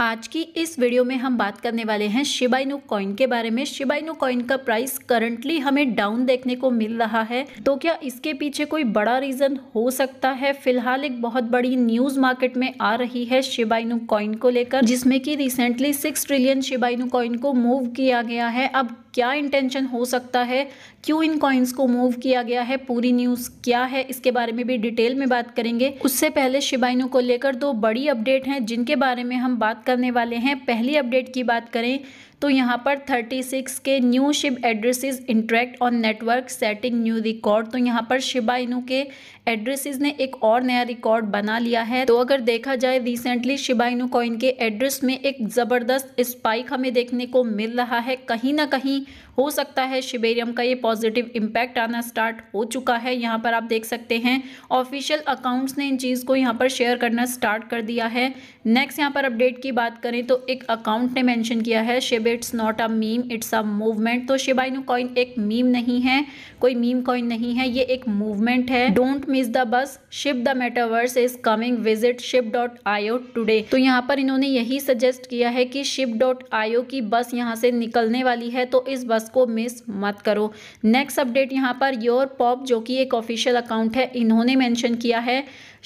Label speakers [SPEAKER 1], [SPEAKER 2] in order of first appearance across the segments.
[SPEAKER 1] आज की इस वीडियो में हम बात करने वाले हैं शिबाइनो कॉइन के बारे में शिबाइनो कॉइन का प्राइस करंटली हमें डाउन देखने को मिल रहा है तो क्या इसके पीछे कोई बड़ा रीजन हो सकता है फिलहाल एक बहुत बड़ी न्यूज मार्केट में आ रही है शिबाइनो कॉइन को लेकर जिसमें कि recently six trillion Shiba Inu coin को मूव किया गया है अब क्या इंटेंशन हो सकता है क्यों इन कॉइन्स को मूव किया गया है पूरी न्यूज़ क्या है इसके बारे में भी डिटेल में बात करेंगे उससे पहले शिबाइनो को लेकर दो बड़ी अपडेट हैं जिनके बारे में हम बात करने वाले हैं पहली अपडेट की बात करें तो यहाँ पर थर्टी सिक्स के new Shib addresses interact on network setting new record तो यहाँ पर शिबा इनू के एड्रेसेस ने एक और नया रिकॉर्ड बना लिया है तो अगर देखा जाए रिसेंटली शिबा इनू कॉइन के एड्रेस में एक ज़बरदस्त स्पाइक हमें देखने को मिल रहा है कहीं ना कहीं हो सकता है शिबेरियम का ये पॉजिटिव इम्पैक्ट आना स्टार्ट हो चुका है यहाँ पर आप देख सकते हैं ऑफिशियल अकाउंट्स ने इन चीज़ को यहाँ पर शेयर करना स्टार्ट कर दिया है नेक्स्ट यहाँ पर अपडेट की बात करें तो एक अकाउंट ने मैंशन किया है शिव Shib it's not a meme it's a movement तो शिबाइनू कॉइन एक मीम नहीं है कोई मीम कॉइन नहीं है ये एक मूवमेंट है don't miss the bus Shib the metaverse is coming visit Shib dot io today तो यहाँ पर इन्होंने यही सजेस्ट किया है कि शिप डॉट आयो की बस यहाँ से निकलने वाली है तो इस बस को मिस मत करो नेक्स्ट अपडेट यहाँ पर योर पॉप जो कि एक ऑफिशियल अकाउंट है इन्होंने मैंशन किया है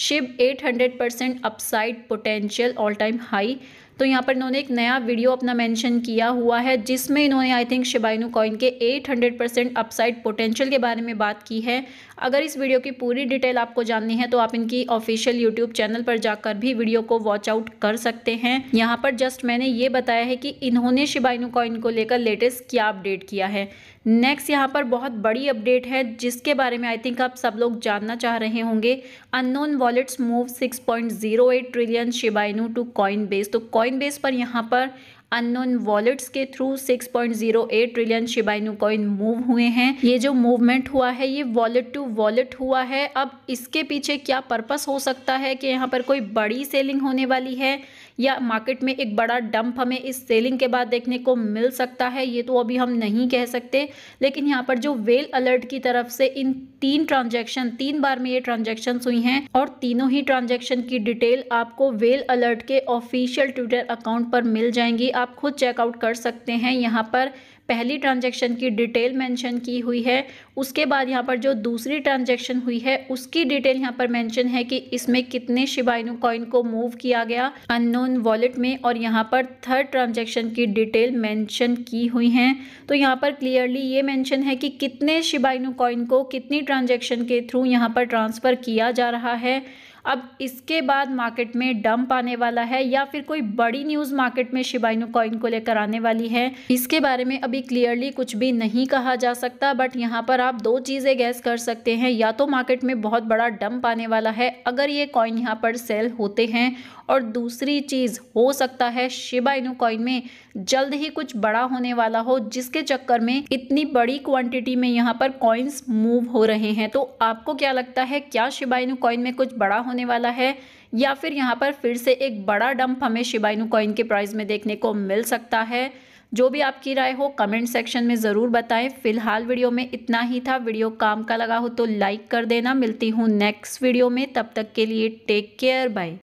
[SPEAKER 1] Shib 800 percent upside potential all time high तो यहाँ पर इन्होंने एक नया वीडियो अपना मेंशन किया हुआ है जिसमें इन्होंने आई थिंक शिबाइनू कॉइन के 800 परसेंट अपसाइड पोटेंशियल के बारे में बात की है अगर इस वीडियो की पूरी डिटेल आपको जाननी है तो आप इनकी ऑफिशियल यूट्यूब चैनल पर जाकर भी वीडियो को वॉच आउट कर सकते हैं यहाँ पर जस्ट मैंने ये बताया है कि इन्होंने शिबाइनू कॉइन को लेकर लेटेस्ट क्या अपडेट किया है नेक्स्ट यहाँ पर बहुत बड़ी अपडेट है जिसके बारे में आई थिंक आप सब लोग जानना चाह रहे होंगे unknown wallets move 6.08 trillion Shiba Inu to Coinbase तो कॉइन बेस पर यहाँ पर अननोन वॉलेट्स के through 6.08 trillion Shiba Inu coin move हुए हैं ये जो मूवमेंट हुआ है ये वॉलेट टू वॉलेट हुआ है अब इसके पीछे क्या पर्पस हो सकता है कि यहाँ पर कोई बड़ी सेलिंग होने वाली है या मार्केट में एक बड़ा डंप हमें इस सेलिंग के बाद देखने को मिल सकता है ये तो अभी हम नहीं कह सकते लेकिन यहाँ पर जो वेल अलर्ट की तरफ से इन तीन ट्रांजेक्शन तीन बार में ये ट्रांजेक्शन हुई हैं और तीनों ही ट्रांजेक्शन की डिटेल आपको वेल अलर्ट के ऑफिशियल ट्विटर अकाउंट पर मिल जाएंगी आप खुद चेकआउट कर सकते हैं यहाँ पर पहली ट्रांजेक्शन की डिटेल मेंशन की हुई है उसके बाद यहाँ पर जो दूसरी ट्रांजेक्शन हुई है उसकी डिटेल यहाँ पर मेंशन है कि इसमें कितने शिबाइनो कॉइन को मूव किया गया अननोन वॉलेट में और यहाँ पर थर्ड ट्रांजेक्शन की डिटेल मेंशन की हुई हैं तो यहाँ पर क्लियरली ये मेंशन है कि कितने शिबाइनो कॉइन को कितनी ट्रांजेक्शन के थ्रू यहाँ पर ट्रांसफ़र किया जा रहा है अब इसके बाद मार्केट में डंप आने वाला है या फिर कोई बड़ी न्यूज़ मार्केट में शिबाइनो कॉइन को लेकर आने वाली है इसके बारे में अभी क्लियरली कुछ भी नहीं कहा जा सकता बट यहाँ पर आप दो चीज़ें गैस कर सकते हैं या तो मार्केट में बहुत बड़ा डंप आने वाला है अगर ये कॉइन यहाँ पर सेल होते हैं और दूसरी चीज़ हो सकता है शिबाइनो कॉइन में जल्द ही कुछ बड़ा होने वाला हो जिसके चक्कर में इतनी बड़ी क्वांटिटी में यहाँ पर कॉइन्स मूव हो रहे हैं तो आपको क्या लगता है क्या शिबाइनो कॉइन में कुछ बड़ा होने वाला है या फिर यहाँ पर फिर से एक बड़ा डंप हमें शिबाइनू कॉइन के प्राइस में देखने को मिल सकता है जो भी आपकी राय हो कमेंट सेक्शन में ज़रूर बताएं फिलहाल वीडियो में इतना ही था वीडियो काम का लगा हो तो लाइक कर देना मिलती हूँ नेक्स्ट वीडियो में तब तक के लिए टेक केयर बाय